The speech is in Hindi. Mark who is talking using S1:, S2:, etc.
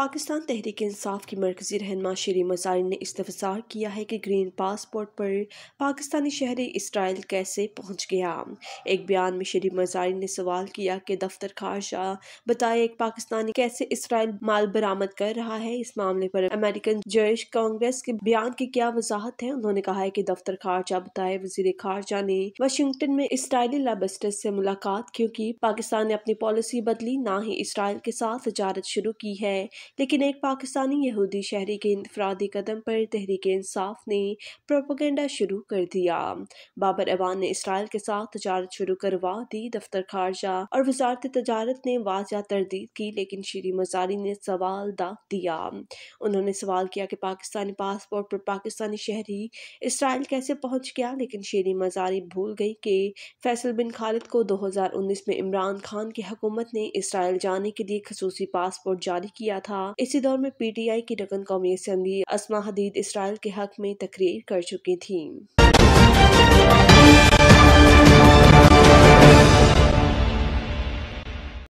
S1: पाकिस्तान तहरीक इंसाफ की मरकजी रहनमा शरी मजारी ने इस्तफसार किया है कि ग्रीन पासपोर्ट पर पाकिस्तानी शहरी इसराइल कैसे पहुंच गया एक बयान में शरी मजारी ने सवाल किया कि दफ्तर खारजा बताए एक पाकिस्तानी कैसे इसराइल माल बरामद कर रहा है इस मामले पर अमेरिकन जर्श कांग्रेस के बयान की क्या वजाहत है उन्होंने कहा है कि दफ्तर खारजा बताए वजीर खारजा ने वाशिंगटन में इसराइली लेबस्टर से मुलाकात क्योंकि पाकिस्तान ने अपनी पॉलिसी बदली ना ही इसराइल के साथ तजारत शुरू की है लेकिन एक पाकिस्तानी यहूदी शहरी के इंफरादी कदम पर तहरीक इंसाफ ने प्रोपोगेंडा शुरू कर दिया बाबर अवान ने इसराइल के साथ तजारत शुरू करवा दी दफ्तर खारजा और वजारत तजारत ने वाजा तरदीद की लेकिन श्री मजारी ने सवाल दाग दिया उन्होंने सवाल किया कि पाकिस्तानी पासपोर्ट पर पाकिस्तानी शहरी इसराइल कैसे पहुंच गया लेकिन शेरी मजारी भूल गई कि फैसल बिन खालिद को 2019 में इमरान खान की हकूमत ने इसराइल जाने के लिए खसूसी पासपोर्ट जारी किया था कहा इसी दौर में पीटीआई की रकन कौमी असम्बली असमा हदीद इसराइल के हक में तकरीर कर चुकी थी